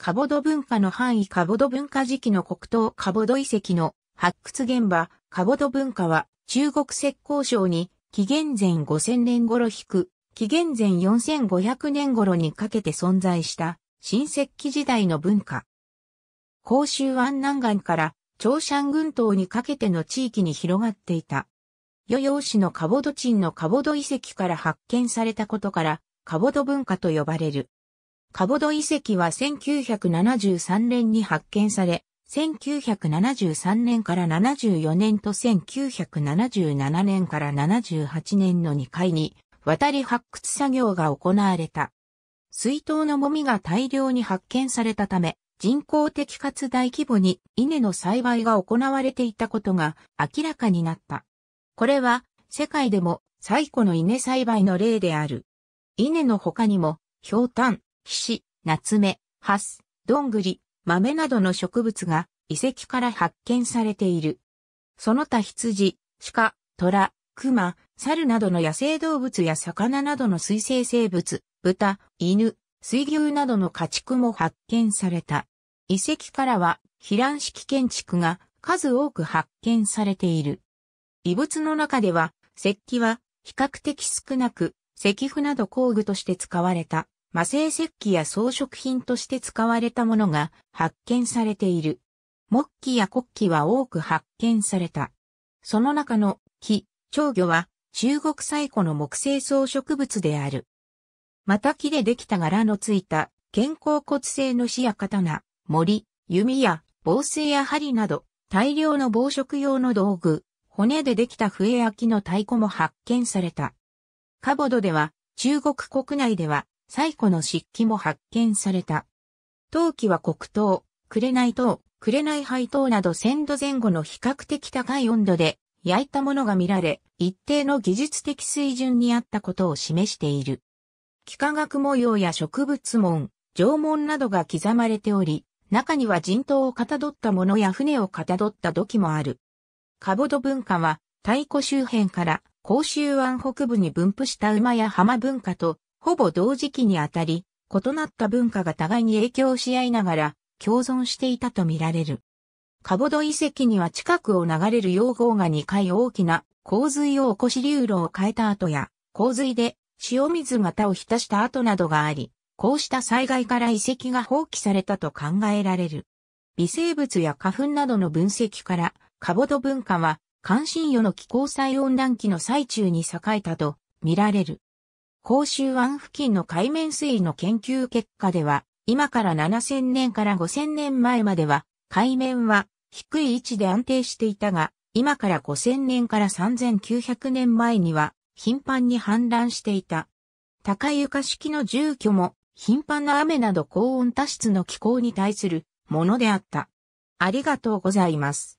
カボド文化の範囲カボド文化時期の黒糖カボド遺跡の発掘現場、カボド文化は中国石膏省に紀元前5000年頃引く、紀元前4500年頃にかけて存在した新石器時代の文化。甲州安南岸から長山群島にかけての地域に広がっていた。余陽市のカボド鎮のカボド遺跡から発見されたことから、カボド文化と呼ばれる。カボド遺跡は1973年に発見され、1973年から74年と1977年から78年の2回に渡り発掘作業が行われた。水筒のもみが大量に発見されたため、人工的かつ大規模に稲の栽培が行われていたことが明らかになった。これは世界でも最古の稲栽培の例である。稲の他にも、氷炭、岸、夏目、ハス、どんぐり、豆などの植物が遺跡から発見されている。その他羊、鹿、虎、熊、猿などの野生動物や魚などの水生生物、豚、犬、水牛などの家畜も発見された。遺跡からは、避乱式建築が数多く発見されている。遺物の中では、石器は比較的少なく、石符など工具として使われた。魔性石器や装飾品として使われたものが発見されている。木器や国器は多く発見された。その中の木、長魚は中国最古の木製装飾物である。また木でできた柄のついた肩甲骨製の死や刀、森、弓や防水や針など大量の防食用の道具、骨でできた笛や木の太鼓も発見された。カボドでは中国国内では最古の漆器も発見された。陶器は黒糖、紅糖、紅灰糖など1000度前後の比較的高い温度で焼いたものが見られ、一定の技術的水準にあったことを示している。幾何学模様や植物紋、縄文などが刻まれており、中には人頭をかたどったものや船をかたどった土器もある。カボド文化は、太古周辺から甲州湾北部に分布した馬や浜文化とほぼ同時期にあたり、異なった文化が互いに影響し合いながら共存していたとみられる。カボド遺跡には近くを流れる溶号が2回大きな洪水を起こし流路を変えた後や、洪水で塩水型を浸した後などがあり、こうした災害から遺跡が放棄されたと考えられる。微生物や花粉などの分析から、カボド文化は関心与の気候災温暖期の最中に栄えたと見られる。甲州湾付近の海面水位の研究結果では、今から7000年から5000年前までは、海面は低い位置で安定していたが、今から5000年から3900年前には、頻繁に氾濫していた。高い床式の住居も、頻繁な雨など高温多湿の気候に対するものであった。ありがとうございます。